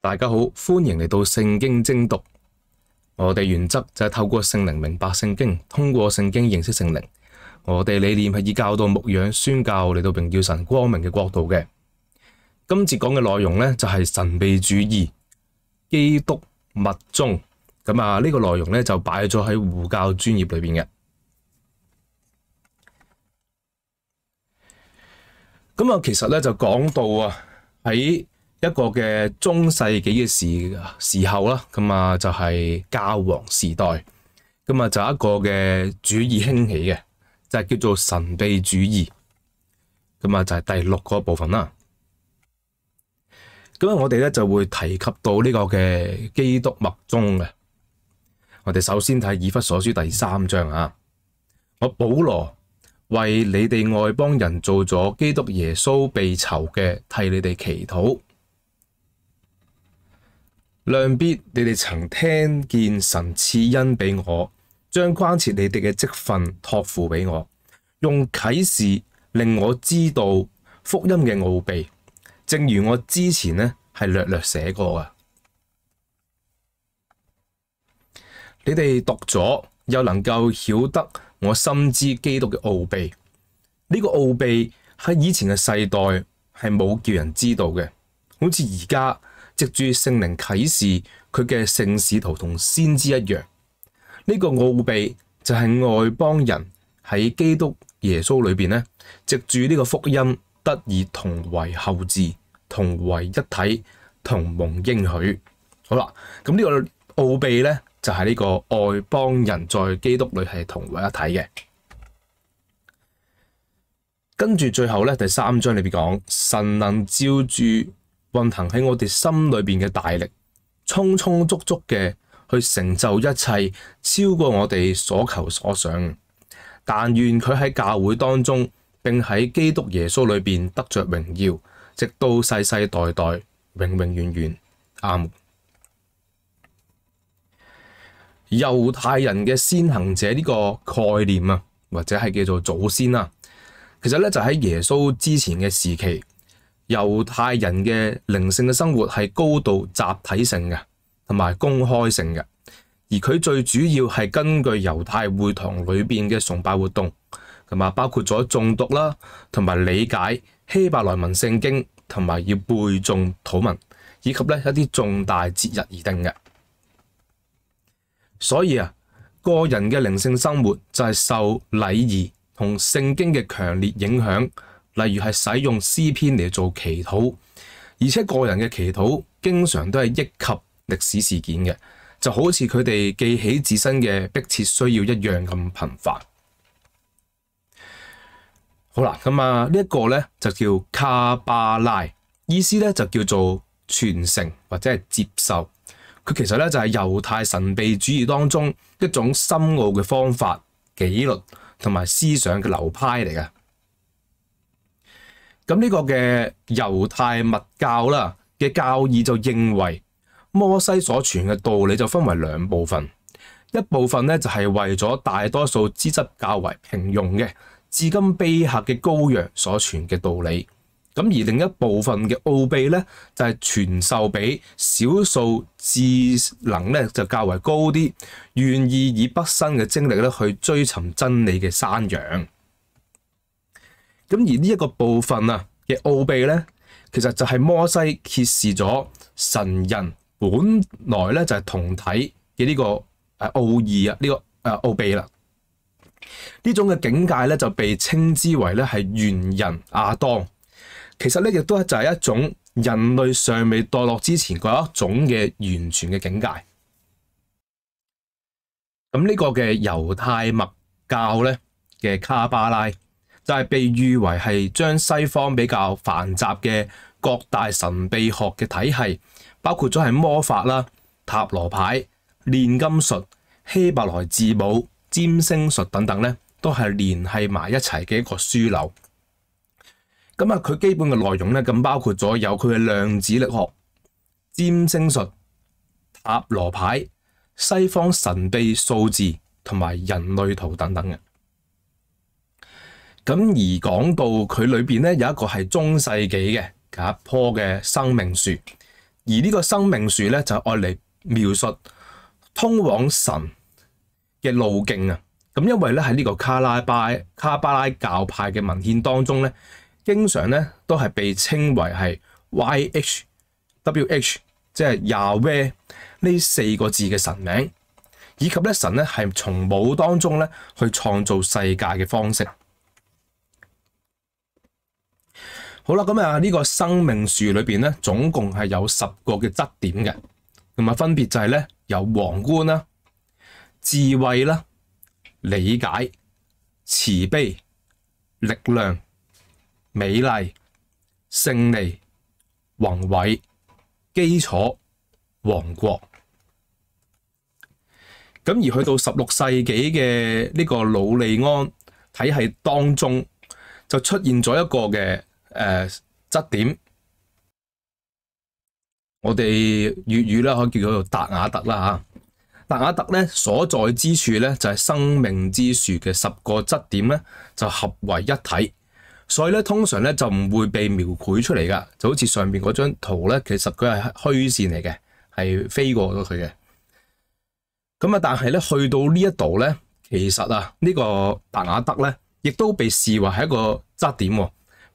大家好，欢迎嚟到圣经精读。我哋原则就系透过圣灵明白圣经，通过圣经认识圣灵。我哋理念系以教导、牧养、宣教嚟到荣耀神光明嘅国度嘅。今节讲嘅内容呢，就系神秘主义基督密宗咁啊。呢个内容呢，就摆咗喺护教专业里边嘅。咁啊，其实呢，就讲到啊喺。一个嘅中世纪嘅时时候啦，咁啊就系教皇时代，咁啊就一个嘅主义兴起嘅，就系叫做神秘主义，咁啊就系第六个部分啦。咁啊，我哋咧就会提及到呢个嘅基督物宗嘅。我哋首先睇以弗所书第三章啊，我保罗为你哋外邦人做咗基督耶稣被囚嘅，替你哋祈祷。量必，你哋曾听见神赐恩俾我，将关切你哋嘅积份托付俾我，用启示令我知道福音嘅奥秘，正如我之前呢系略略写过啊，你哋读咗又能够晓得我深知基督嘅奥秘，呢个奥秘喺以前嘅世代系冇叫人知道嘅，好似而家。藉住圣灵启示，佢嘅圣使徒同先知一样，呢个奥秘就系外邦人喺基督耶稣里边咧，藉住呢个福音得以同为后置，同为一体，同蒙应许。好啦，咁呢个奥秘咧就系呢个外邦人在基督里系同为一体嘅。跟住最后咧，第三章里边讲神能照住。运行喺我哋心里边嘅大力，充充足足嘅去成就一切，超过我哋所求所想。但愿佢喺教会当中，并喺基督耶稣里边得着荣耀，直到世世代代，永永远远。啱。犹太人嘅先行者呢个概念啊，或者系叫做祖先啊，其实咧就喺耶稣之前嘅时期。猶太人嘅靈性嘅生活係高度集體性嘅，同埋公開性嘅。而佢最主要係根據猶太會堂裏邊嘅崇拜活動，同埋包括咗中毒啦，同埋理解希伯來文聖經，同埋要背誦土文，以及咧一啲重大節日而定嘅。所以啊，個人嘅靈性生活就係受禮儀同聖經嘅強烈影響。例如係使用詩篇嚟做祈禱，而且個人嘅祈禱經常都係忆及历歷史事件嘅，就好似佢哋記起自身嘅迫切需要一樣咁頻繁。好啦，咁啊，呢一個咧就叫卡巴拉，意思咧就叫做傳承或者係接受。佢其實咧就係猶太神秘主義當中一種深奧嘅方法、紀律同埋思想嘅流派嚟嘅。咁呢個嘅猶太物教啦嘅教義就認為，摩西所傳嘅道理就分為兩部分，一部分咧就係為咗大多數資質較為平庸嘅，至今卑下嘅羔羊所傳嘅道理，咁而另一部分嘅奧秘咧，就係傳授俾少數智能咧就較為高啲，願意以不生嘅精力咧去追尋真理嘅山羊。咁而呢一個部分啊嘅奧秘咧，其實就係摩西揭示咗神人本來咧就係同體嘅呢個诶奧義啊，呢個诶奧秘啦。呢種嘅境界咧就被稱之為咧係猿人亚當。其實咧亦都就係一種人類尚未墮落之前嗰一種嘅完全嘅境界。咁呢個嘅猶太物教咧嘅卡巴拉。就係被譽為係將西方比較繁雜嘅各大神秘學嘅體系，包括咗係魔法啦、塔羅牌、煉金術、希伯來字母、占星術等等咧，都係連係埋一齊嘅一個書流。咁啊，佢基本嘅內容咧，咁包括咗有佢嘅量子力學、占星術、塔羅牌、西方神秘數字同埋人類圖等等嘅。咁而講到佢裏面咧，有一個係中世紀嘅一棵嘅生命樹，而呢個生命樹咧就愛嚟描述通往神嘅路徑啊。咁因為咧喺呢個卡拉巴卡巴拉教派嘅文獻當中咧，經常咧都係被稱為係 YHWH，即係亞威呢四個字嘅神名，以及咧神咧係從冇當中咧去創造世界嘅方式。好啦，咁啊呢個生命樹裏边咧，總共係有十個嘅質點嘅，咁啊分別就係咧有皇冠啦、智慧啦、理解、慈悲、力量、美麗、勝利、宏偉、基礎、王國。咁而去到十六世紀嘅呢個魯利安體系當中，就出現咗一個嘅。誒質點，我哋粵語咧可以叫做達雅特啦吓。達雅特咧所在之處咧就係生命之樹嘅十個質點咧就合為一體，所以咧通常咧就唔會被描繪出嚟㗎，就好似上边嗰張圖咧，其實佢係虛線嚟嘅，係飛過咗佢嘅。咁啊，但係咧去到呢一度咧，其實啊呢個達雅特咧亦都被視為係一個質點喎。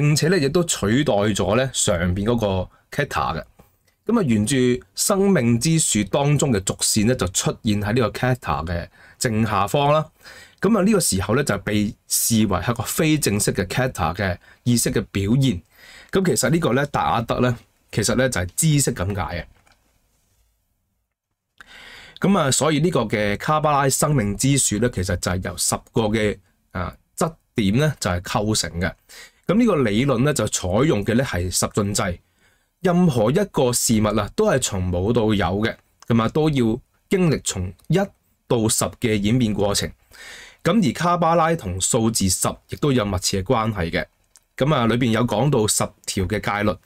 並且咧，亦都取代咗咧上邊嗰個 k e t a 嘅咁啊，沿住生命之樹當中嘅軸線咧，就出現喺呢個 k e t a 嘅正下方啦。咁啊，呢個時候咧就被視為係一個非正式嘅 k e t a 嘅意識嘅表現。咁其實呢個咧達阿德咧，其實咧就係知識咁解嘅。咁啊，所以呢個嘅卡巴拉生命之樹咧，其實就係由十個嘅啊質點咧就係構成嘅。咁呢個理論咧就採用嘅咧係十進制，任何一個事物啊都係從冇到有嘅，咁啊都要經歷從一到十嘅演變過程。咁而卡巴拉同數字十亦都有密切嘅關係嘅。咁啊，裏边有講到十條嘅戒律，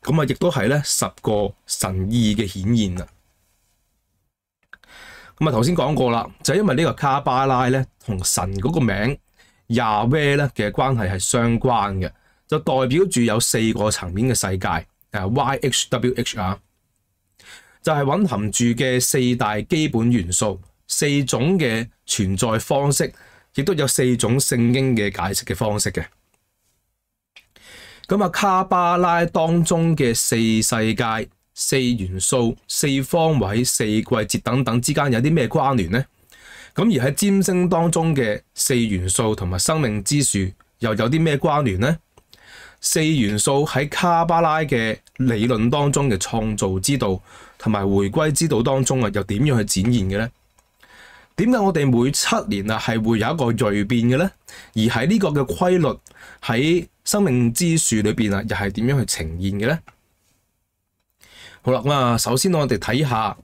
咁啊亦都係咧十個神意嘅顯現啊。咁啊頭先講過啦，就因為呢個卡巴拉咧同神嗰個名。廿 w 咧嘅關係係相關嘅，就代表住有四個層面嘅世界，诶 y h w h 啊，就係蕴含住嘅四大基本元素、四種嘅存在方式，亦都有四種聖經嘅解釋嘅方式嘅。咁啊，卡巴拉當中嘅四世界、四元素、四方位、四季節等等之間有啲咩关聯呢？咁而喺占星當中嘅四元素同埋生命之樹又有啲咩關聯呢？四元素喺卡巴拉嘅理論當中嘅創造之道同埋回歸之道當中啊，又點樣去展現嘅呢？點解我哋每七年啊，係會有一個锐變嘅呢？而喺呢個嘅規律喺生命之樹裏边啊，又係點樣去呈現嘅呢？好啦，咁啊，首先我哋睇下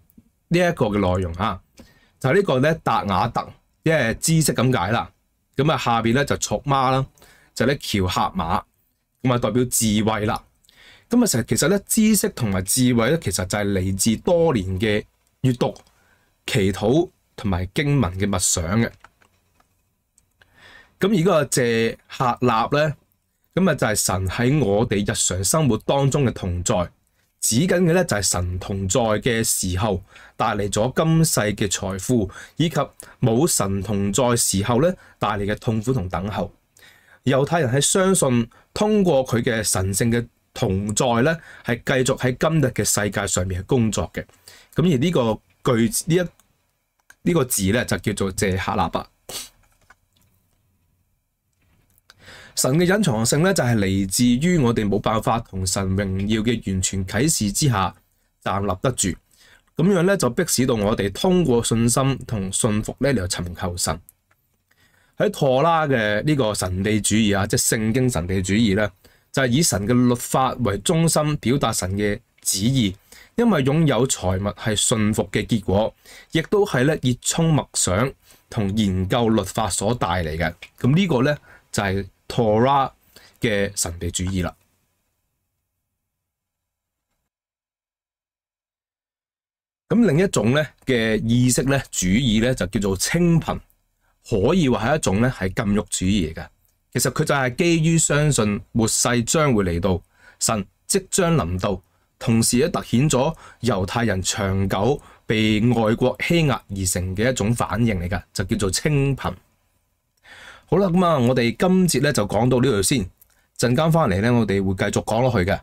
呢一個嘅內容啊。就呢個咧，達雅特即系知識咁解啦。咁啊，下边咧就卓馬啦，就咧乔克馬，咁啊代表智慧啦。咁啊，成其實咧知識同埋智慧咧，其實就係嚟自多年嘅閱讀、祈禱同埋經文嘅默想嘅。咁而嗰個謝客納咧，咁啊就係神喺我哋日常生活當中嘅同在。指緊嘅咧就係神同在嘅時候帶嚟咗今世嘅財富，以及冇神同在時候咧帶嚟嘅痛苦同等候。猶太人係相信通過佢嘅神性嘅同在咧，係繼續喺今日嘅世界上面係工作嘅。咁而呢個句呢一呢個字咧就叫做借克喇伯。神嘅隱藏性咧，就係嚟自於我哋冇辦法同神榮耀嘅完全啟示之下站立得住，咁樣咧就迫使到我哋通過信心同信服咧嚟尋求神。喺拖拉嘅呢個神地主義啊，即系聖經神地主義咧，就係以神嘅律法為中心表達神嘅旨意。因為擁有財物係信服嘅結果，亦都係咧热衷默想同研究律法所帶嚟嘅。咁呢個咧就係。《托拉》嘅神秘主義啦，咁另一種咧嘅意識咧主義咧就叫做清貧，可以話係一種咧係禁欲主義嚟嘅。其實佢就係基於相信末世將會嚟到，神即將臨到，同時咧凸顯咗猶太人長久被外國欺壓而成嘅一種反應嚟㗎，就叫做清貧。好啦，咁啊，我哋今节咧就讲到呢度先。阵间翻嚟咧，我哋会继续讲落去嘅。